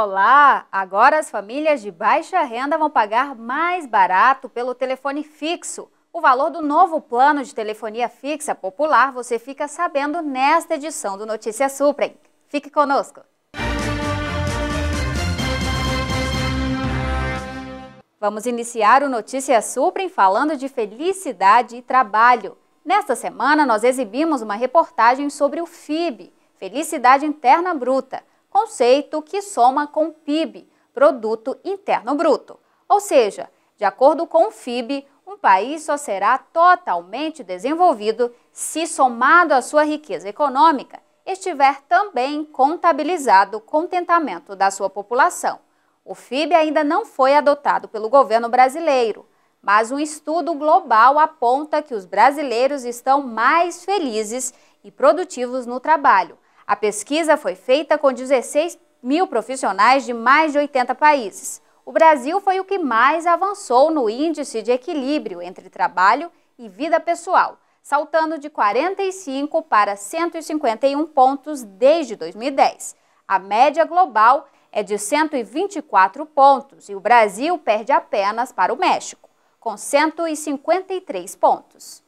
Olá! Agora as famílias de baixa renda vão pagar mais barato pelo telefone fixo. O valor do novo plano de telefonia fixa popular você fica sabendo nesta edição do Notícia Suprem. Fique conosco! Vamos iniciar o Notícia Suprem falando de felicidade e trabalho. Nesta semana, nós exibimos uma reportagem sobre o FIB, Felicidade Interna Bruta conceito que soma com PIB, Produto Interno Bruto. Ou seja, de acordo com o FIB, um país só será totalmente desenvolvido se somado à sua riqueza econômica estiver também contabilizado o contentamento da sua população. O FIB ainda não foi adotado pelo governo brasileiro, mas um estudo global aponta que os brasileiros estão mais felizes e produtivos no trabalho, a pesquisa foi feita com 16 mil profissionais de mais de 80 países. O Brasil foi o que mais avançou no índice de equilíbrio entre trabalho e vida pessoal, saltando de 45 para 151 pontos desde 2010. A média global é de 124 pontos e o Brasil perde apenas para o México, com 153 pontos.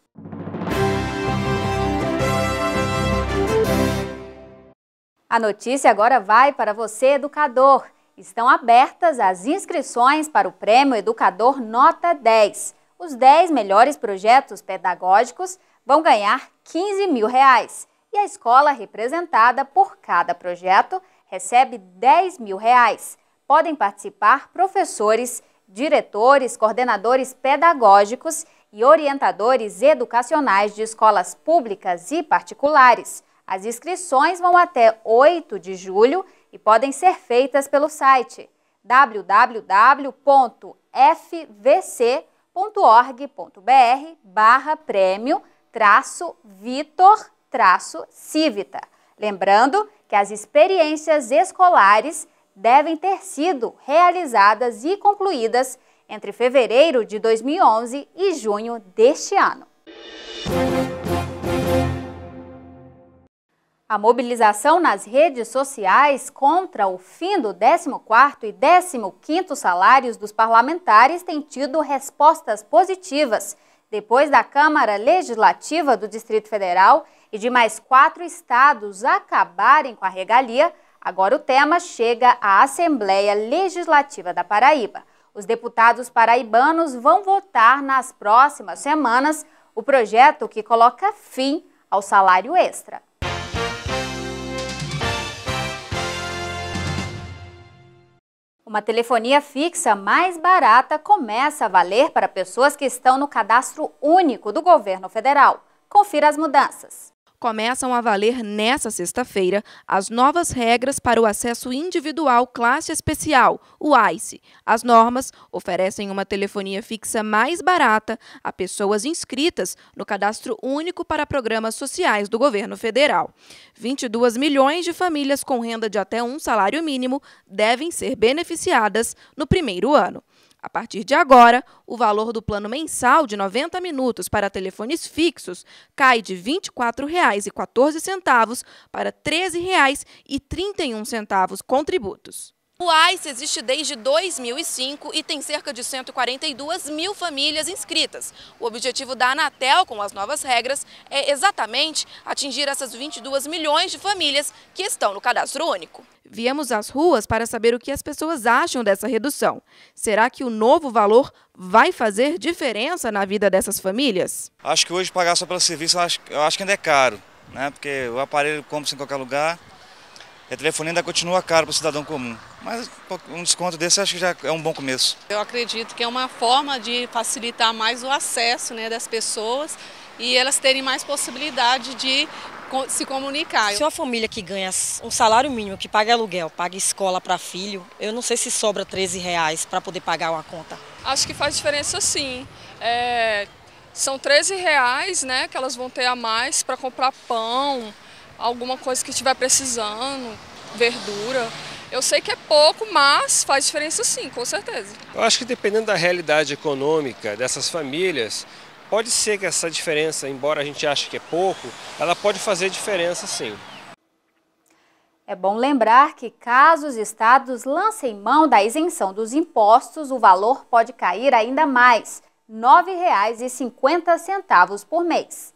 A notícia agora vai para você, educador. Estão abertas as inscrições para o Prêmio Educador Nota 10. Os 10 melhores projetos pedagógicos vão ganhar 15 mil reais. E a escola representada por cada projeto recebe 10 mil reais. Podem participar professores, diretores, coordenadores pedagógicos e orientadores educacionais de escolas públicas e particulares. As inscrições vão até 8 de julho e podem ser feitas pelo site www.fvc.org.br barra prêmio traço Vitor traço Civita. Lembrando que as experiências escolares devem ter sido realizadas e concluídas entre fevereiro de 2011 e junho deste ano. A mobilização nas redes sociais contra o fim do 14º e 15º salários dos parlamentares tem tido respostas positivas, depois da Câmara Legislativa do Distrito Federal e de mais quatro estados acabarem com a regalia, agora o tema chega à Assembleia Legislativa da Paraíba. Os deputados paraibanos vão votar nas próximas semanas o projeto que coloca fim ao salário extra. Uma telefonia fixa mais barata começa a valer para pessoas que estão no cadastro único do governo federal. Confira as mudanças começam a valer nesta sexta-feira as novas regras para o acesso individual classe especial, o ICE. As normas oferecem uma telefonia fixa mais barata a pessoas inscritas no cadastro único para programas sociais do governo federal. 22 milhões de famílias com renda de até um salário mínimo devem ser beneficiadas no primeiro ano. A partir de agora, o valor do plano mensal de 90 minutos para telefones fixos cai de R$ 24,14 para R$ 13,31 com tributos. O AIS existe desde 2005 e tem cerca de 142 mil famílias inscritas. O objetivo da Anatel, com as novas regras, é exatamente atingir essas 22 milhões de famílias que estão no cadastro único. Viemos às ruas para saber o que as pessoas acham dessa redução. Será que o novo valor vai fazer diferença na vida dessas famílias? Acho que hoje pagar só pelo serviço eu acho, eu acho que ainda é caro, né? porque o aparelho compra-se em qualquer lugar a é telefonia ainda continua cara para o cidadão comum. Mas um desconto desse acho que já é um bom começo. Eu acredito que é uma forma de facilitar mais o acesso né, das pessoas e elas terem mais possibilidade de se comunicar. Se uma família que ganha um salário mínimo, que paga aluguel, paga escola para filho, eu não sei se sobra 13 reais para poder pagar uma conta. Acho que faz diferença sim. É, são 13 reais né, que elas vão ter a mais para comprar pão, alguma coisa que estiver precisando, verdura. Eu sei que é pouco, mas faz diferença sim, com certeza. Eu acho que dependendo da realidade econômica dessas famílias, pode ser que essa diferença, embora a gente ache que é pouco, ela pode fazer diferença sim. É bom lembrar que caso os estados lancem mão da isenção dos impostos, o valor pode cair ainda mais, R$ 9,50 por mês.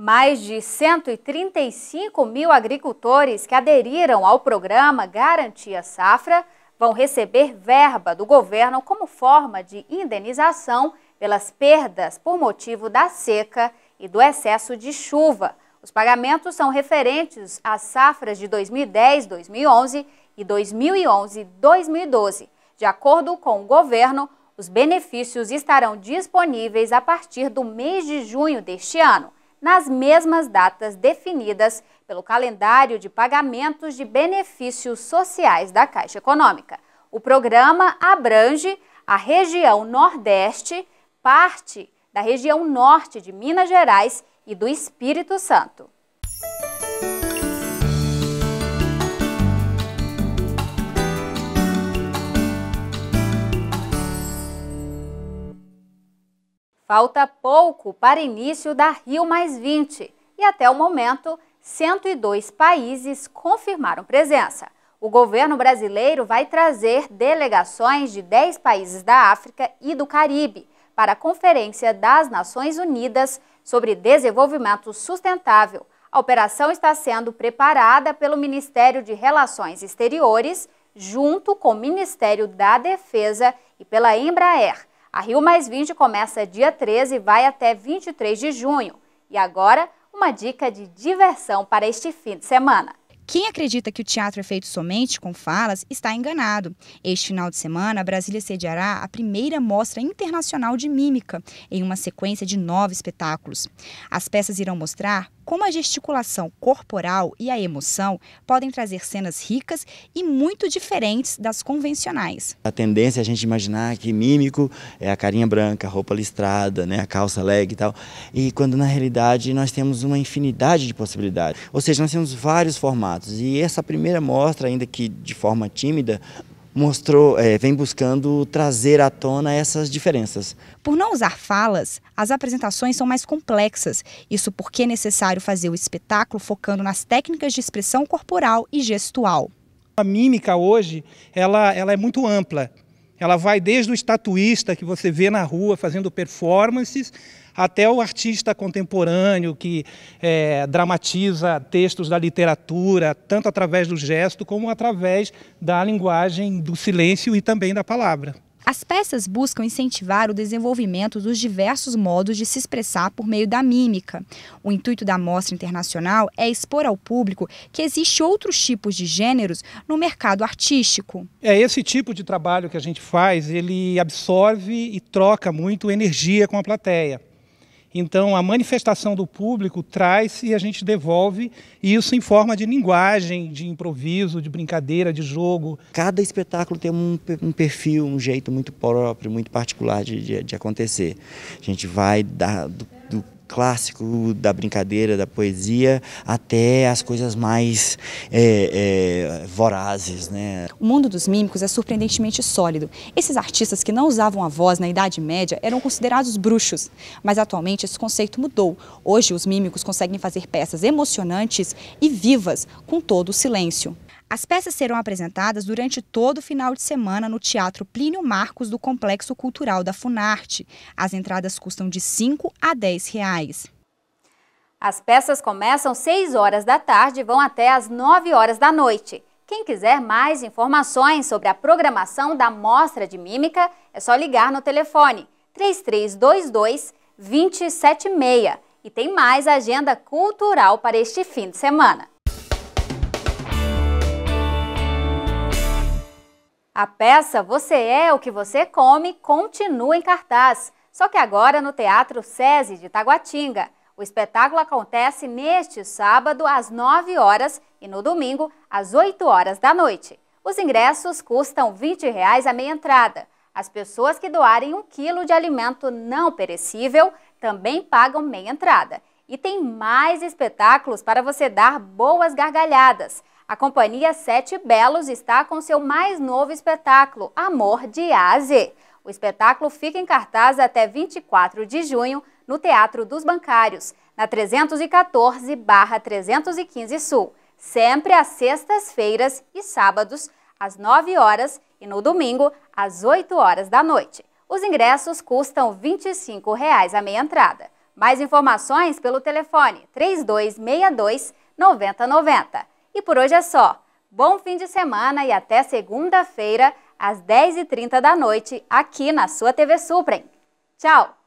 Mais de 135 mil agricultores que aderiram ao programa Garantia Safra vão receber verba do governo como forma de indenização pelas perdas por motivo da seca e do excesso de chuva. Os pagamentos são referentes às safras de 2010, 2011 e 2011, 2012. De acordo com o governo, os benefícios estarão disponíveis a partir do mês de junho deste ano nas mesmas datas definidas pelo calendário de pagamentos de benefícios sociais da Caixa Econômica. O programa abrange a região Nordeste, parte da região Norte de Minas Gerais e do Espírito Santo. Falta pouco para início da Rio e até o momento 102 países confirmaram presença. O governo brasileiro vai trazer delegações de 10 países da África e do Caribe para a Conferência das Nações Unidas sobre Desenvolvimento Sustentável. A operação está sendo preparada pelo Ministério de Relações Exteriores, junto com o Ministério da Defesa e pela Embraer. A Rio Mais 20 começa dia 13 e vai até 23 de junho. E agora, uma dica de diversão para este fim de semana. Quem acredita que o teatro é feito somente com falas está enganado. Este final de semana, a Brasília sediará a primeira mostra internacional de mímica, em uma sequência de nove espetáculos. As peças irão mostrar como a gesticulação corporal e a emoção podem trazer cenas ricas e muito diferentes das convencionais. A tendência é a gente imaginar que mímico é a carinha branca, a roupa listrada, né, a calça leg e tal, e quando na realidade nós temos uma infinidade de possibilidades. Ou seja, nós temos vários formatos resultados. E essa primeira mostra, ainda que de forma tímida, mostrou, é, vem buscando trazer à tona essas diferenças. Por não usar falas, as apresentações são mais complexas. Isso porque é necessário fazer o espetáculo focando nas técnicas de expressão corporal e gestual. A mímica hoje, ela, ela é muito ampla. Ela vai desde o estatuista que você vê na rua fazendo performances, até o artista contemporâneo que é, dramatiza textos da literatura, tanto através do gesto como através da linguagem do silêncio e também da palavra. As peças buscam incentivar o desenvolvimento dos diversos modos de se expressar por meio da mímica. O intuito da Mostra Internacional é expor ao público que existe outros tipos de gêneros no mercado artístico. É esse tipo de trabalho que a gente faz, ele absorve e troca muito energia com a plateia. Então, a manifestação do público traz e a gente devolve isso em forma de linguagem, de improviso, de brincadeira, de jogo. Cada espetáculo tem um, um perfil, um jeito muito próprio, muito particular de, de, de acontecer. A gente vai do, do clássico, da brincadeira, da poesia, até as coisas mais é, é, vorazes. Né? O mundo dos mímicos é surpreendentemente sólido. Esses artistas que não usavam a voz na Idade Média eram considerados bruxos, mas atualmente esse conceito mudou. Hoje os mímicos conseguem fazer peças emocionantes e vivas com todo o silêncio. As peças serão apresentadas durante todo o final de semana no Teatro Plínio Marcos do Complexo Cultural da Funarte. As entradas custam de 5 a 10 reais. As peças começam 6 horas da tarde e vão até às 9 horas da noite. Quem quiser mais informações sobre a programação da Mostra de Mímica, é só ligar no telefone 3322 276 e tem mais agenda cultural para este fim de semana. A peça Você é o que você come continua em cartaz, só que agora no Teatro SESI de Taguatinga. O espetáculo acontece neste sábado às 9 horas e no domingo às 8 horas da noite. Os ingressos custam R$ 20 reais a meia entrada. As pessoas que doarem um quilo de alimento não perecível também pagam meia entrada. E tem mais espetáculos para você dar boas gargalhadas. A Companhia Sete Belos está com seu mais novo espetáculo, Amor de Aze. O espetáculo fica em cartaz até 24 de junho no Teatro dos Bancários, na 314-315 Sul, sempre às sextas-feiras e sábados, às 9 horas e no domingo, às 8 horas da noite. Os ingressos custam R$ 25 a meia entrada. Mais informações pelo telefone 3262 9090. E por hoje é só. Bom fim de semana e até segunda-feira, às 10h30 da noite, aqui na sua TV Suprem. Tchau!